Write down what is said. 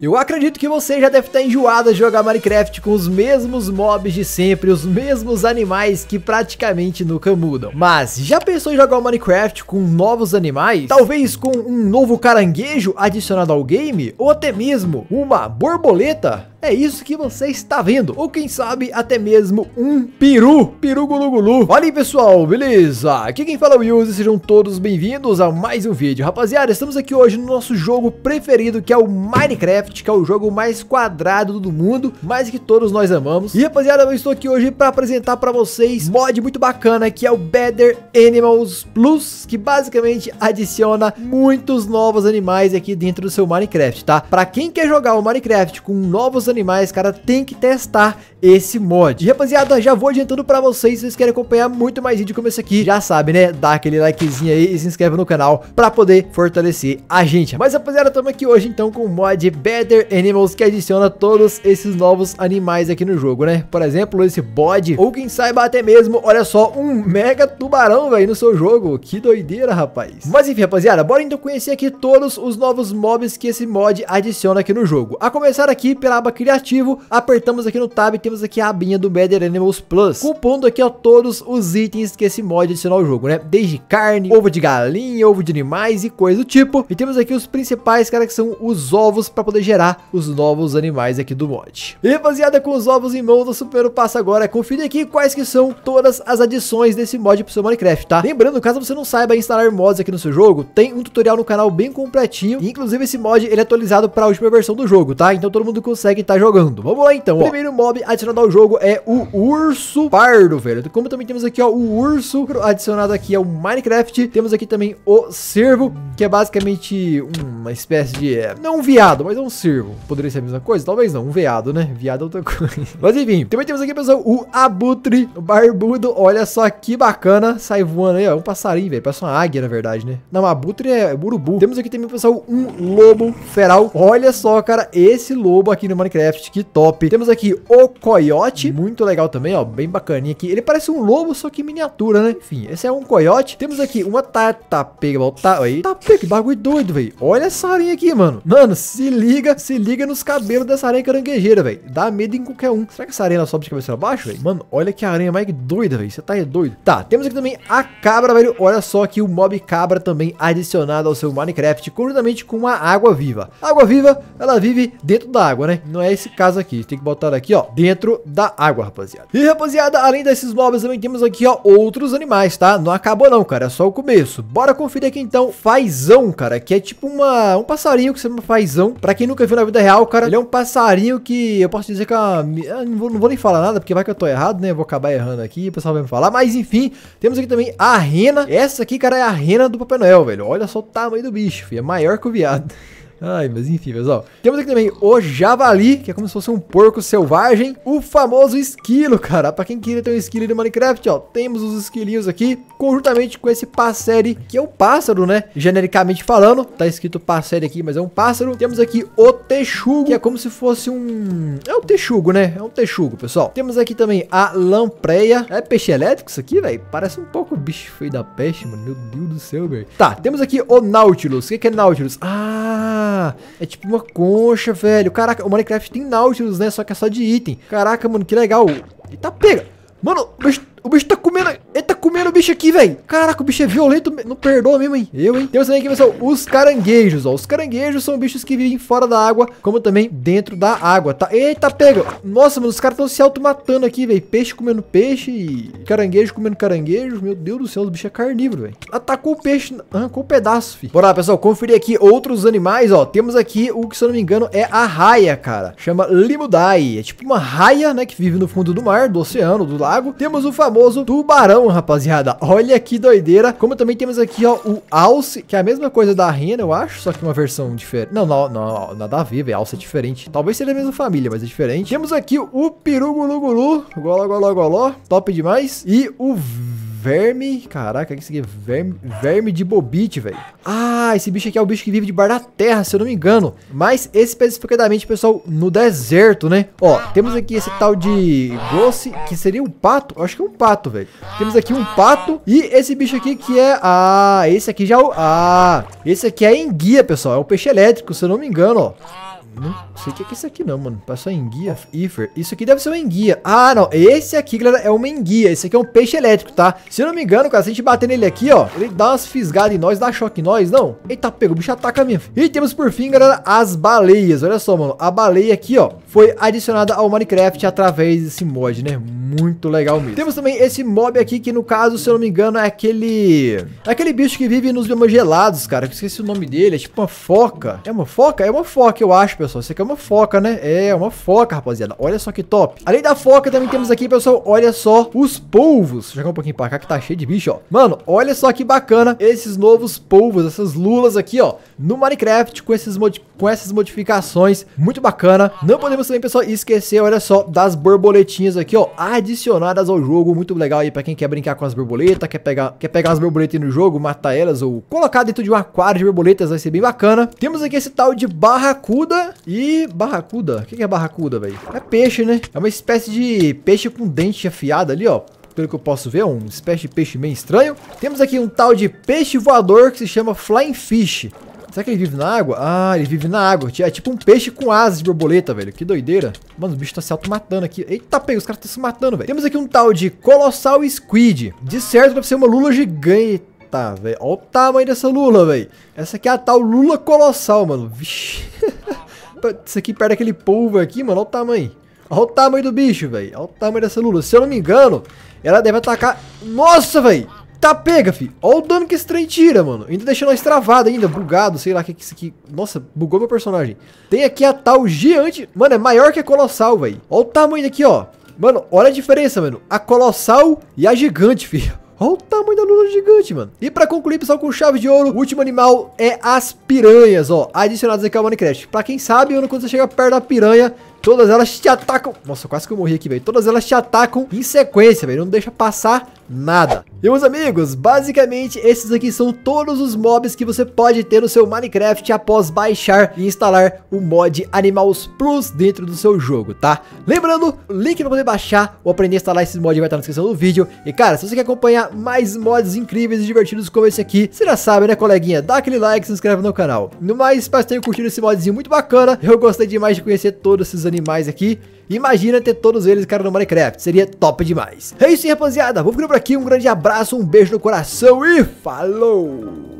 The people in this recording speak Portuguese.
Eu acredito que você já deve estar enjoado de jogar Minecraft com os mesmos mobs de sempre, os mesmos animais que praticamente nunca mudam. Mas já pensou em jogar Minecraft com novos animais? Talvez com um novo caranguejo adicionado ao game? Ou até mesmo uma borboleta? É isso que você está vendo, ou quem sabe até mesmo um peru, peru gulu gulu. Olha aí pessoal, beleza? Aqui quem fala é o Yuzi, sejam todos bem-vindos a mais um vídeo. Rapaziada, estamos aqui hoje no nosso jogo preferido, que é o Minecraft, que é o jogo mais quadrado do mundo, mas que todos nós amamos. E rapaziada, eu estou aqui hoje para apresentar para vocês mod muito bacana, que é o Better Animals Plus, que basicamente adiciona muitos novos animais aqui dentro do seu Minecraft, tá? Para quem quer jogar o Minecraft com novos animais, cara, tem que testar esse mod. E, rapaziada, já vou adiantando pra vocês, se vocês querem acompanhar muito mais vídeo como esse aqui, já sabe, né? Dá aquele likezinho aí e se inscreve no canal pra poder fortalecer a gente. Mas, rapaziada, estamos aqui hoje, então, com o mod Better Animals, que adiciona todos esses novos animais aqui no jogo, né? Por exemplo, esse bode, ou quem saiba até mesmo, olha só, um mega tubarão, velho, no seu jogo. Que doideira, rapaz. Mas, enfim, rapaziada, bora então conhecer aqui todos os novos mobs que esse mod adiciona aqui no jogo. A começar aqui pela aba criativo, apertamos aqui no tab e temos aqui a abinha do Better Animals Plus, compondo aqui ó, todos os itens que esse mod adicionou ao jogo, né? Desde carne, ovo de galinha, ovo de animais e coisa do tipo. E temos aqui os principais, cara, que são os ovos para poder gerar os novos animais aqui do mod. E rapaziada, com os ovos em mãos, nosso primeiro passo agora é conferir aqui quais que são todas as adições desse mod pro seu Minecraft, tá? Lembrando, caso você não saiba instalar mods aqui no seu jogo, tem um tutorial no canal bem completinho. E, inclusive, esse mod ele é atualizado para a última versão do jogo, tá? Então todo mundo consegue tá jogando. Vamos lá então, ó. Primeiro mob adicionado ao jogo é o urso pardo, velho. Como também temos aqui, ó, o urso adicionado aqui é o Minecraft. Temos aqui também o cervo, que é basicamente uma espécie de... É, não um viado, mas é um cervo. Poderia ser a mesma coisa? Talvez não, um veado, né? Viado é outra coisa. Mas enfim, também temos aqui, pessoal, o abutre barbudo. Olha só que bacana. Sai voando aí, ó. É um passarinho, velho. Parece uma águia, na verdade, né? Não, abutre é burubu Temos aqui também, pessoal, um lobo feral. Olha só, cara, esse lobo aqui no Minecraft Minecraft, que top. Temos aqui o coiote, muito legal também, ó, bem bacaninha aqui. Ele parece um lobo, só que miniatura, né? Enfim, esse é um coiote. Temos aqui uma tartapeira, ó, tá, aí, tartapeira, tá que bagulho doido, velho. Olha essa aranha aqui, mano. Mano, se liga, se liga nos cabelos dessa aranha caranguejeira, velho. Dá medo em qualquer um. Será que essa aranha sobe de cabeça pra baixo, velho? Mano, olha que aranha mais doida, velho. Você tá doido. Tá, temos aqui também a cabra, velho. Olha só que o mob cabra também adicionado ao seu Minecraft, conjuntamente com a água viva. A água viva, ela vive dentro da água, né? Não é é esse caso aqui. Tem que botar aqui, ó, dentro da água, rapaziada. E, rapaziada, além desses mobs, também temos aqui, ó, outros animais, tá? Não acabou não, cara, é só o começo. Bora conferir aqui, então, fazão, cara, que é tipo uma, um passarinho que se chama fazão. Pra quem nunca viu na vida real, cara, ele é um passarinho que eu posso dizer que é uma... Não vou, não vou, nem falar nada, porque vai que eu tô errado, né? Eu vou acabar errando aqui, o pessoal vai me falar. Mas, enfim, temos aqui também a rena. Essa aqui, cara, é a rena do Papai Noel, velho. Olha só o tamanho do bicho, filho. É maior que o viado. Ai, mas enfim, pessoal. Temos aqui também o javali, que é como se fosse um porco selvagem. O famoso esquilo, cara. Pra quem queria ter um esquilo de Minecraft, ó, temos os esquilinhos aqui, conjuntamente com esse passeri, que é um pássaro, né? Genericamente falando, tá escrito passeri aqui, mas é um pássaro. Temos aqui o texugo, que é como se fosse um... É um texugo, né? É um texugo, pessoal. Temos aqui também a lampreia. É peixe elétrico isso aqui, velho? Parece um pouco bicho feio da peste, mano. Meu Deus do céu, velho. Tá, temos aqui o Nautilus. O que é Nautilus? Ah, é tipo uma concha, velho. Caraca, o Minecraft tem Nautilus, né? Só que é só de item. Caraca, mano, que legal. Eita, pega. Mano, o bicho, o bicho tá comendo... Ele tá comendo o bicho aqui, velho. Caraca, o bicho é violento. Não perdoa mesmo, hein? Eu, hein? Temos também aqui, pessoal, os caranguejos, ó. Os caranguejos são bichos que vivem fora da água, como também dentro da água, tá? Eita, pega. Nossa, mano, os caras estão se automatando aqui, velho. Peixe comendo peixe e caranguejo comendo caranguejo. Meu Deus do céu, os bichos é carnívoro, velho. Atacou o peixe, arrancou o um pedaço, filho. Bora pessoal, conferir aqui outros animais, ó. Temos aqui o que, se eu não me engano, é a raia, cara. Chama Limudai. É tipo uma raia, né, que vive no fundo do mar, do oceano, do lago. Temos o famoso tubarão então, rapaziada, olha que doideira. Como também temos aqui, ó, o alce, que é a mesma coisa da rena, eu acho, só que uma versão diferente. Não, não, não, nada a ver, velho. Alce é diferente. Talvez seja a mesma família, mas é diferente. Temos aqui o pirugulugulu, goló, goló, goló, top demais. E o verme. Caraca, isso aqui é verme, verme de bobite, velho. Ah, esse bicho aqui é o bicho que vive debaixo da terra, se eu não me engano. Mas especificamente, pessoal, no deserto, né? Ó, temos aqui esse tal de Gosse, que seria um pato. Eu acho que é um pato, velho. Temos aqui um pato e esse bicho aqui que é... Ah, esse aqui já... É o, Ah, esse aqui é a enguia, pessoal. É o peixe elétrico, se eu não me engano, ó. Não sei o é que é isso aqui não, mano. passou em guia Ifer. Isso aqui deve ser uma enguia. Ah, não. Esse aqui, galera, é uma enguia. Esse aqui é um peixe elétrico, tá? Se eu não me engano, cara, se a gente bater nele aqui, ó, ele dá umas fisgadas em nós, dá choque em nós, não? Eita, pega, o bicho ataca mesmo. E temos, por fim, galera, as baleias. Olha só, mano. A baleia aqui, ó, foi adicionada ao Minecraft através desse mod, né? Muito legal mesmo. Temos também esse mob aqui, que no caso, se eu não me engano, é aquele... É aquele bicho que vive nos biomas gelados, cara. Eu esqueci o nome dele. É tipo uma foca. É uma foca? É uma foca, eu acho pessoal. Isso aqui é uma foca, né? É, é uma foca, rapaziada. Olha só que top. Além da foca, também temos aqui, pessoal, olha só os polvos. Deixa eu jogar um pouquinho pra cá que tá cheio de bicho, ó. Mano, olha só que bacana esses novos polvos, essas lulas aqui, ó. No Minecraft, com, esses com essas modificações. Muito bacana. Não podemos também, pessoal, esquecer, olha só, das borboletinhas aqui, ó. Adicionadas ao jogo. Muito legal aí pra quem quer brincar com as borboletas, quer pegar, quer pegar as borboletas no jogo, matar elas ou colocar dentro de um aquário de borboletas. Vai ser bem bacana. Temos aqui esse tal de barracuda e barracuda. O que é barracuda, velho? É peixe, né? É uma espécie de peixe com dente afiado ali, ó pelo que eu posso ver, é um espécie de peixe meio estranho. Temos aqui um tal de peixe voador que se chama Flying Fish. Será que ele vive na água? Ah, ele vive na água. É tipo um peixe com asas de borboleta, velho. Que doideira. Mano, os bichos tá se auto-matando aqui. Eita, pega, os caras estão se matando, velho. Temos aqui um tal de Colossal Squid. De certo, deve ser uma lula gigante. Tá, velho. Olha o tamanho dessa lula, velho. Essa aqui é a tal lula colossal, mano. Vixe. Isso aqui perto daquele polvo aqui, mano. Olha o tamanho. Olha o tamanho do bicho, velho. Olha o tamanho dessa lula. Se eu não me engano, ela deve atacar... Nossa, velho. Tá pega, fi. Olha o dano que esse trem tira, mano. Ainda deixando nós travado ainda, bugado, sei lá o que é isso aqui. Nossa, bugou meu personagem. Tem aqui a tal gigante. Mano, é maior que a colossal, velho. Olha o tamanho daqui, ó. Mano, olha a diferença, mano. A colossal e a gigante, filho. Olha o tamanho da lula gigante, mano. E pra concluir, pessoal, com chave de ouro, o último animal é as piranhas, ó. Adicionadas aqui ao Minecraft. Pra quem sabe, quando você chega perto da piranha, todas elas te atacam. Nossa, quase que eu morri aqui, velho. Todas elas te atacam em sequência, velho. Não deixa passar nada. E meus amigos, basicamente esses aqui são todos os mobs que você pode ter no seu Minecraft após baixar e instalar o mod Animals Plus dentro do seu jogo, tá? Lembrando, o link para poder baixar ou aprender a instalar esse mod vai estar na descrição do vídeo. E cara, se você quer acompanhar mais mods incríveis e divertidos como esse aqui, você já sabe, né coleguinha? Dá aquele like e se inscreve no canal. No mais, espero que tenham curtido esse modzinho muito bacana. Eu gostei demais de conhecer todos esses animais aqui. Imagina ter todos eles, cara, no Minecraft. Seria top demais. É isso aí, rapaziada. Vou ficando por aqui. Um grande abraço, um beijo no coração e falou!